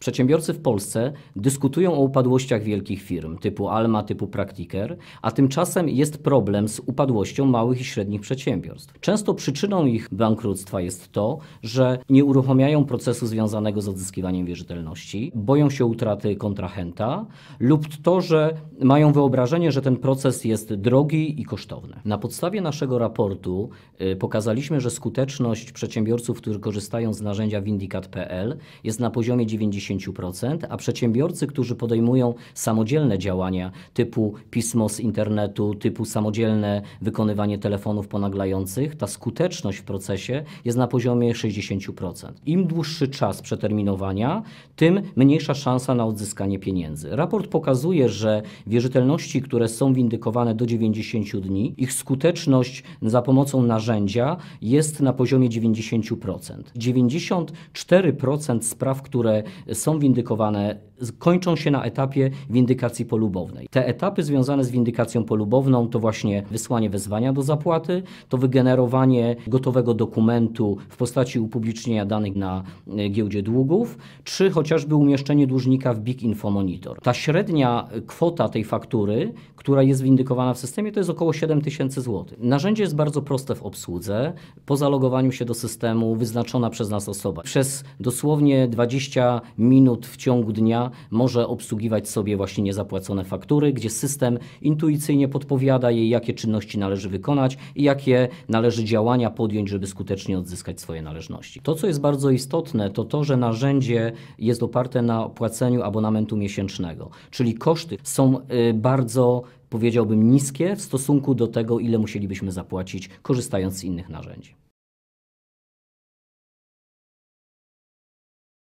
Przedsiębiorcy w Polsce dyskutują o upadłościach wielkich firm typu Alma, typu Praktiker, a tymczasem jest problem z upadłością małych i średnich przedsiębiorstw. Często przyczyną ich bankructwa jest to, że nie uruchamiają procesu związanego z odzyskiwaniem wierzytelności, boją się utraty kontrahenta lub to, że mają wyobrażenie, że ten proces jest drogi i kosztowny. Na podstawie naszego raportu y, pokazaliśmy, że skuteczność przedsiębiorców, którzy korzystają z narzędzia windicat.pl jest na poziomie 90%, a przedsiębiorcy, którzy podejmują samodzielne działania typu pismo z internetu, typu samodzielne wykonywanie telefonów ponaglających, ta skuteczność w procesie jest na poziomie 60%. Im dłuższy czas przeterminowania, tym mniejsza szansa na odzyskanie pieniędzy. Raport pokazuje, że Wierzytelności, które są windykowane do 90 dni, ich skuteczność za pomocą narzędzia jest na poziomie 90%. 94% spraw, które są windykowane kończą się na etapie windykacji polubownej. Te etapy związane z windykacją polubowną to właśnie wysłanie wezwania do zapłaty, to wygenerowanie gotowego dokumentu w postaci upublicznienia danych na e, giełdzie długów, czy chociażby umieszczenie dłużnika w Big Info Monitor. Ta średnia e, kwota tej faktury, która jest windykowana w systemie, to jest około 7 tysięcy złotych. Narzędzie jest bardzo proste w obsłudze. Po zalogowaniu się do systemu wyznaczona przez nas osoba przez dosłownie 20 minut w ciągu dnia może obsługiwać sobie właśnie niezapłacone faktury, gdzie system intuicyjnie podpowiada jej, jakie czynności należy wykonać i jakie należy działania podjąć, żeby skutecznie odzyskać swoje należności. To, co jest bardzo istotne, to to, że narzędzie jest oparte na płaceniu abonamentu miesięcznego, czyli koszty są y, bardzo powiedziałbym niskie w stosunku do tego, ile musielibyśmy zapłacić, korzystając z innych narzędzi.